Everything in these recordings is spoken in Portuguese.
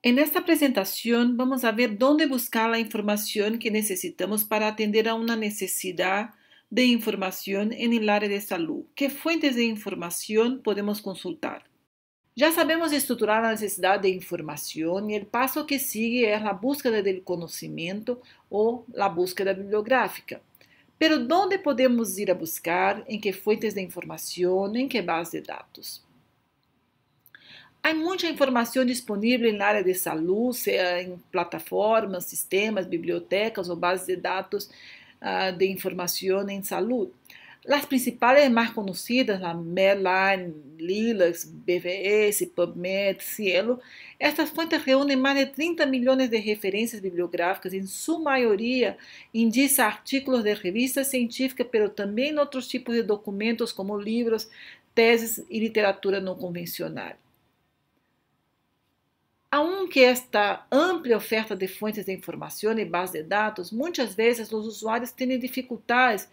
En esta presentación vamos a ver dónde buscar la información que necesitamos para atender a una necesidad de información en el área de salud. ¿Qué fuentes de información podemos consultar? Ya sabemos estructurar la necesidad de información y el paso que sigue es la búsqueda del conocimiento o la búsqueda bibliográfica. pero onde podemos ir a buscar, em que fuentes de informação, em que base de dados. Há muita informação disponível na área de saúde, seja em plataformas, sistemas, bibliotecas ou bases de dados uh, ah, de informação em saúde. Las principales más conocidas, la Medline, Lilacs, BVS, PubMed, Cielo, estas fuentes reúnen más de 30 millones de referencias bibliográficas, en su mayoría indica artículos de revistas científicas, pero también otros tipos de documentos como libros, teses y literatura no convencional. Aunque esta ampla oferta de fontes de informação e base de dados, muitas vezes os usuários têm dificuldades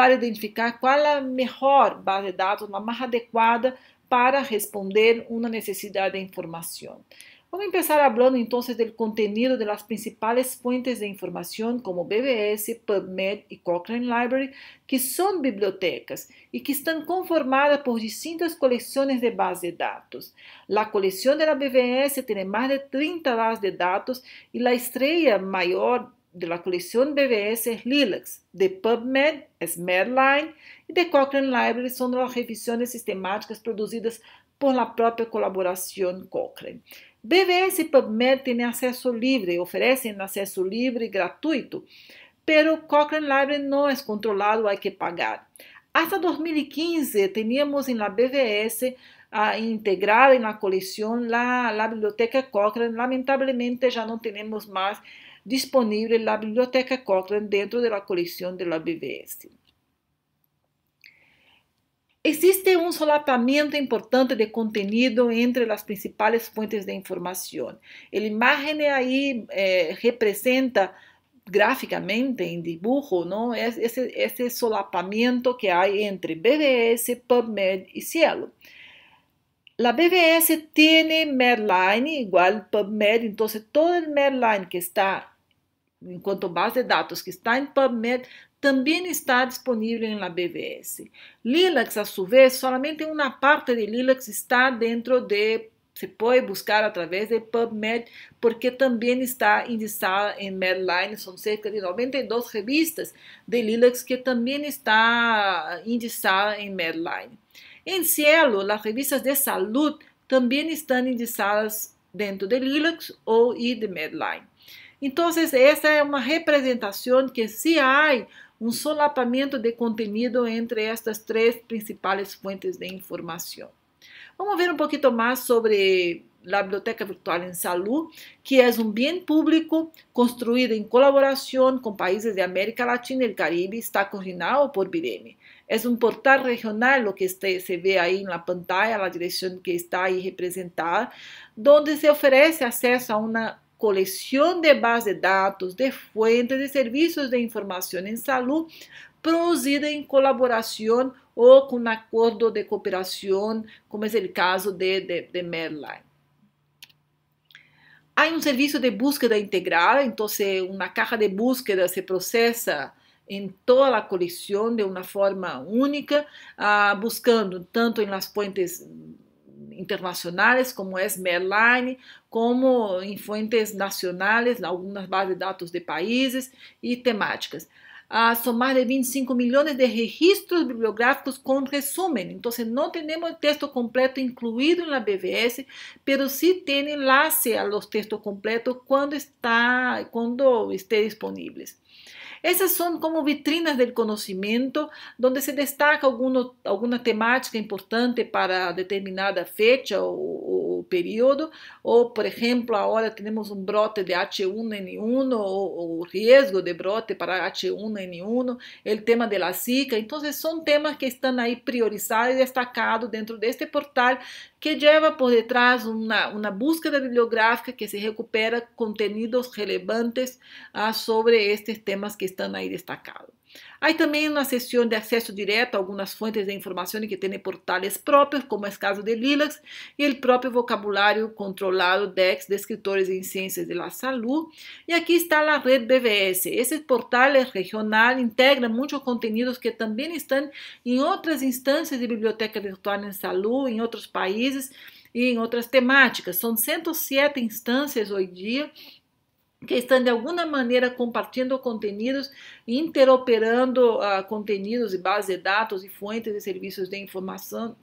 para identificar qual a melhor base de dados, a mais adequada para responder uma necessidade de informação. Vamos começar falando então do conteúdo das principais fontes de informação, como BBS, PubMed e Cochrane Library, que são bibliotecas e que estão conformadas por distintas coleções de bases de dados. A coleção da BBS tem mais de 30 bases de dados e a estrela maior de la colección BBS es LILACS, de PubMed es Medline e de Cochrane Library são as revisões sistemáticas produzidas por la própria colaboração Cochrane. BBS e PubMed têm acesso livre, oferecem acesso livre e gratuito, pero Cochrane Library não é controlado, há que pagar. Hasta 2015 teníamos en la BBS a ah, integrar en la colección la, la biblioteca Cochrane. Lamentablemente ya no tenemos más disponible en la Biblioteca Cochrane dentro de la colección de la BBS. Existe un solapamiento importante de contenido entre las principales fuentes de información. La imagen ahí eh, representa gráficamente, en dibujo, ¿no? Es ese, solapamiento que hay entre BBS, PubMed y Cielo. La BBS tiene Medline igual PubMed, entonces todo el Medline que está enquanto base de dados que está em PubMed, também está disponível na BVS. Lilacs, a sua vez, somente uma parte de Lilacs está dentro de se pode buscar através de PubMed, porque também está indexada em Medline. São cerca de 92 revistas de Lilacs que também está indexada em Medline. Em Cielo, as revistas de saúde também estão indexadas dentro de Lilacs ou de Medline. Entonces, esta es una representación que sí hay un solapamiento de contenido entre estas tres principales fuentes de información. Vamos a ver un poquito más sobre la Biblioteca Virtual en Salud, que es un bien público construido en colaboración con países de América Latina y el Caribe, está coordinado por Bireme. Es un portal regional, lo que este, se ve ahí en la pantalla, la dirección que está ahí representada, donde se ofrece acceso a una colección de bases de datos, de fuentes de servicios de información en salud, producida en colaboración o con acuerdo de cooperación, como es el caso de, de, de Medline. Hay un servicio de búsqueda integrada, entonces una caja de búsqueda se procesa em toda a coleção de uma forma única, ah, buscando tanto em las fuentes internacionales como es é Merline, como en fuentes nacionales, algunas bases de datos de países y temáticas. Ah, são mais de 25 milhões de registros bibliográficos com resumen. Então, não temos texto completo incluído na BVS, mas sim tem enlace a los textos completos quando está quando esteja disponíveis. Essas são como vitrinas del conhecimento, onde se destaca alguma temática importante para determinada fecha ou período, ou por exemplo, agora temos um brote de H1N1 ou o risco de brote para H1N1, o tema da Zika, Então, são temas que estão aí priorizados e destacados dentro de este portal que lleva por detrás una, una búsqueda bibliográfica que se recupera contenidos relevantes ah, sobre estos temas que están ahí destacados. Aí também uma sessão de acesso direto a algumas fontes de informação que têm portais próprios, como é o caso de Lilacs, e o próprio vocabulário controlado DEX de escritores em ciências da saúde. E aqui está a rede BVS. Esse portal é regional integra muitos conteúdos que também estão em outras instâncias de biblioteca virtual em saúde, em outros países e em outras temáticas. São 107 instâncias hoje em dia que estão de alguma maneira compartilhando conteúdos, interoperando uh, ah, conteúdos e bases de dados e fontes e serviços de informação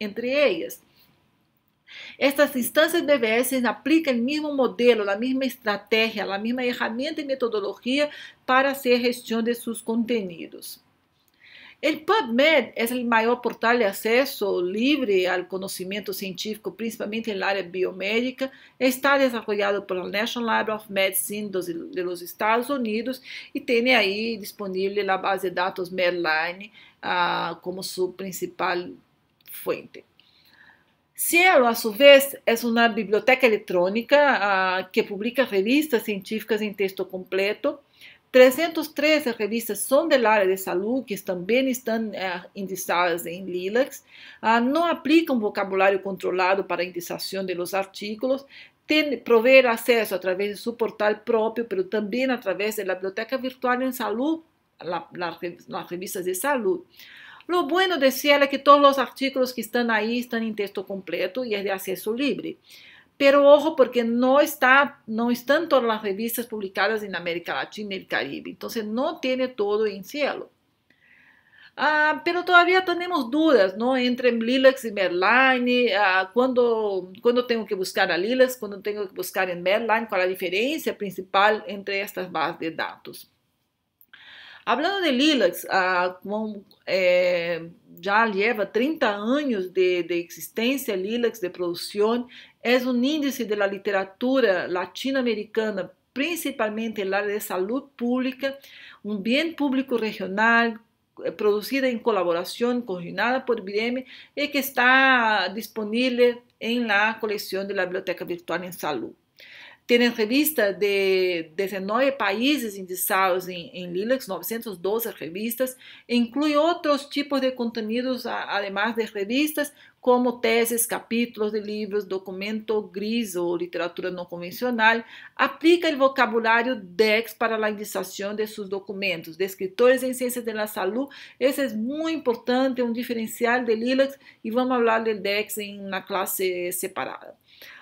entre elas. Estas instâncias BBS aplicam o mesmo modelo, a mesma estratégia, a mesma ferramenta e metodologia para ser gestão de seus conteúdos. El PubMed é o maior portal de acesso livre ao conhecimento científico, principalmente na área biomédica. Está desenvolvido pela National Library of Medicine dos, Estados Unidos e tem aí disponível a base de dados Medline ah, como sua principal fuente. Cielo, a sua vez, é uma biblioteca eletrônica ah, que publica revistas científicas em texto completo 313 revistas são da área de saúde, que também estão eh, em LILACs, ah, não aplicam vocabulário controlado para a indicação dos artigos, tem, prover acesso através de seu portal próprio, mas também através da biblioteca virtual em saúde, nas revistas de saúde. Lo bueno de Cielo é que todos os artigos que estão aí estão em texto completo e é de acesso livre. Pero ojo, porque no, está, no están todas las revistas publicadas en América Latina y el Caribe, entonces no tiene todo en cielo. Ah, pero todavía tenemos dudas, ¿no? Entre Lilacs y Merline, ah, ¿Cuándo cuando cuando tengo que buscar a Lilacs, cuando tengo que buscar en Merline, cuál es la diferencia principal entre estas bases de datos. Hablando de Lilacs, ah, eh, ya lleva 30 años de, de existencia Lilacs de producción es un índice de la literatura latinoamericana, principalmente en el área de salud pública, un bien público regional eh, producida en colaboración, coordinada por BIREME y que está disponible en la colección de la Biblioteca Virtual en Salud. Tiene revistas de 19 países indexados en, en Lilacs, 912 revistas. Incluye otros tipos de contenidos, además de revistas, como teses, capítulos de livros, documento gris ou literatura não convencional, aplica o vocabulário DEX para a indicação de seus documentos. De escritores em ciências da saúde, esse é muito importante, um diferencial de LILACs, e vamos falar do DEX em uma classe separada.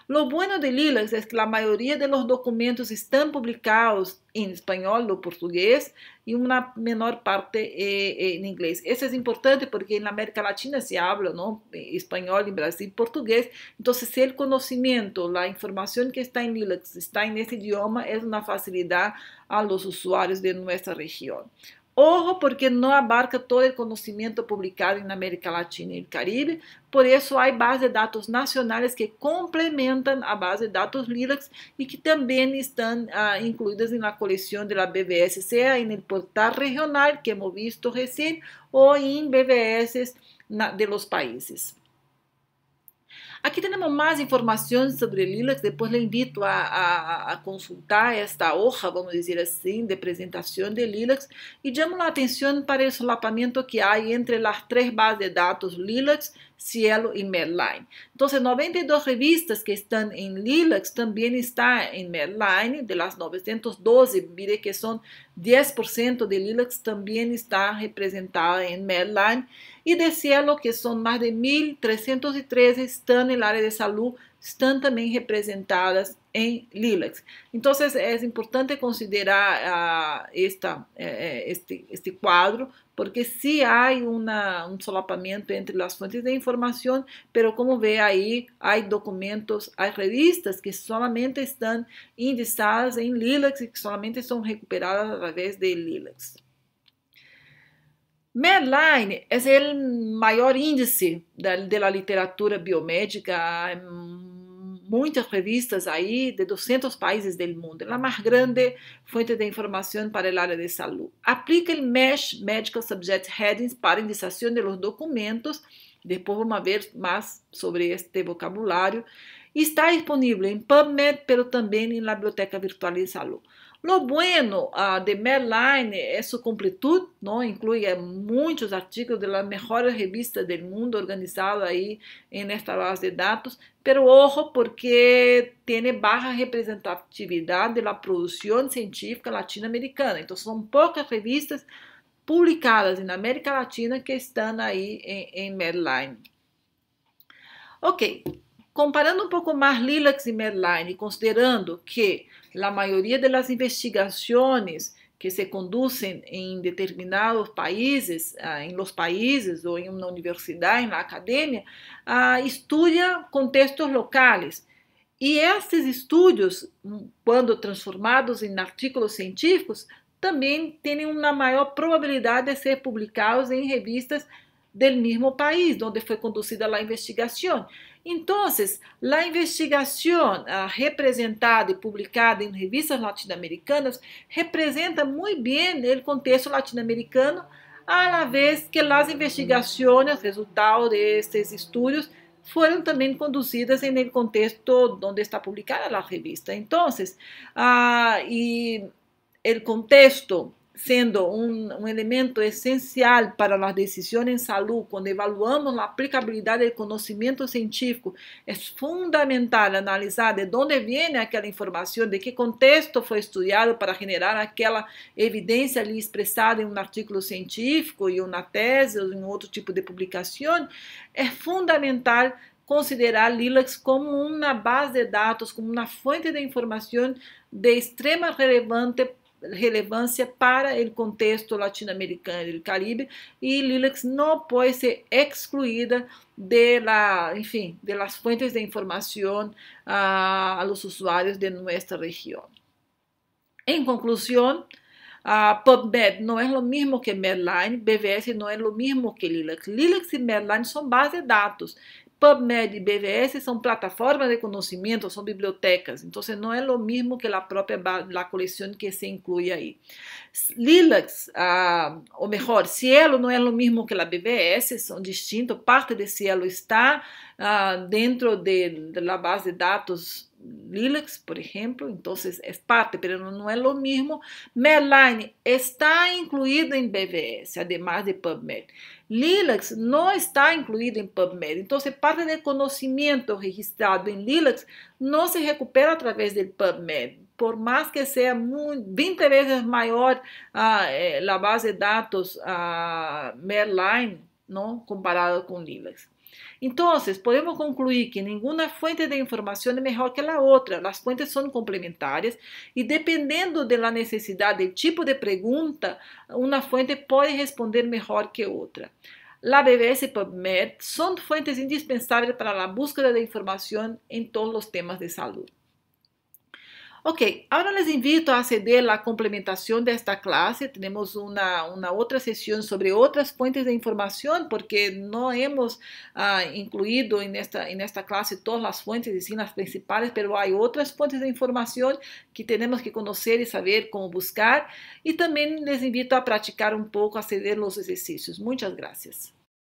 Lo bueno de Lilacs es que la mayoría de los documentos están publicados en español o portugués y una menor parte eh, en inglés. Eso es importante porque en América Latina se habla ¿no? Eh, español, en Brasil portugués. Entonces el conocimiento, la información que está en Lilacs está en ese idioma es una facilidad a los usuarios de nuestra región. Ojo, porque não abarca todo o conhecimento publicado na América Latina e Caribe, por isso há bases de dados nacionais que complementam a base de dados LILACs e que também estão ah, incluídas na coleção da BVS, seja no portal regional que hemos visto recém ou em BVS de los países. Aqui temos mais informações sobre Lilacs, Depois, lhe invito a, a, a, consultar esta hoja, vamos dizer assim, de apresentação de Lilacs e chamo a atenção para o solapamento que há entre as três bases de dados Lilacs Cielo y Medline. Entonces, 92 revistas que están en Lilacs también están en Medline. de las 912, mire que son 10% de Lilacs también está representada en Medline. Y de Cielo, que son más de 1.313, están en el área de salud, están también representadas en Lilacs. Entonces, es importante considerar ah, esta, eh, eh, este, este cuadro porque sí hay una, un solapamiento entre las fuentes de información, pero como ve ahí, hay documentos, hay revistas que solamente están indexadas en Lilacs y que solamente son recuperadas a través de Lilacs. Medline es el mayor índice de, de la literatura biomédica muitas revistas aí de 200 países do mundo, é a mais grande fuente de informação para a área de saúde. Aplica o MESH, Medical Subject Headings, para indicación de los documentos. Depois vamos ver mais sobre este vocabulário. Está disponível em PubMed, mas também, em Biblioteca Virtual de Saúde. Lo bueno uh, de Merline é sua completude, não inclui é, muitos artigos da melhor revista do mundo organizado aí em esta base de dados, pero ojo porque tem baixa representatividade da produção científica latino-americana. Então são poucas revistas publicadas na América Latina que estão aí em, em Medline. Ok, comparando um pouco mais Lilacs e Medline, considerando que la mayoría de las investigaciones que se conducen en determinados países, ah, en los países o en una universidad, en la academia, ah, estudia contextos locales. E esses estudos, quando transformados em artigos científicos, também têm uma maior probabilidade de ser publicados em revistas do mesmo país, onde foi conduzida a investigação. Entonces, la investigación uh, representada y publicada en revistas latinoamericanas representa muy bien el contexto latinoamericano a la vez que las investigaciones, resultado de estos estudios, foram também conduzidas um contexto onde está publicada a revista. Então, e o contexto siendo um elemento essencial para a decisão em saúde quando evaluamos a aplicabilidade do conhecimento científico, é fundamental analisar de dónde vem aquela informação de que contexto foi estudado para generar aquela evidência ali expresada em um artículo científico, em uma tese ou em outro tipo de publicação é fundamental considerar Lilacs como uma base de dados, como uma fonte de informação de extrema relevante relevância para o contexto latino-americano e Caribe e Lilacs não pode ser excluída de la, enfim, de las fuentes de informação a, ah, a los usuarios de nossa região. Em conclusão, Uh, PubMed não é o mesmo que Medline, BVS não é o mesmo que Lilacs. Lilacs e Medline são bases de dados. PubMed e BBS são plataformas de conhecimento, são bibliotecas, Então, não é lo mesmo que a própria la coleção que se inclui aí. Lilacs, ah, o melhor. Cielo não é lo mesmo que a BBS, são distintos, parte de Cielo está ah, dentro de, de, base de dados lilacs, por exemplo, então é parte, mas não é o mesmo. mismo. Medline está incluída em BVS, además de PubMed. Lilacs não está incluída em PubMed, então parte do conhecimento registrado em Lilacs não se recupera a través PubMed. Por mais que seja 20 vezes maior a ah, eh, base de dados ah, Medline, ¿no? comparado Lilacs. Então, podemos concluir que nenhuma fuente de informação é melhor que a outra. As fontes são complementares e, dependendo da necessidade e tipo de pergunta, uma fuente pode responder melhor que outra. La BBS e PubMed são fontes indispensáveis para a búsqueda de informação em todos os temas de saúde. Ok, ahora les invito a acceder a la complementación de esta clase. Tenemos una, otra sesión sobre otras fuentes de información porque no hemos ah, incluido en esta, en clase todas las fuentes y las principales, pero hay otras fuentes de información que tenemos que conocer y saber cómo buscar. Y también les invito a practicar un poco, a los ejercicios. Muchas gracias.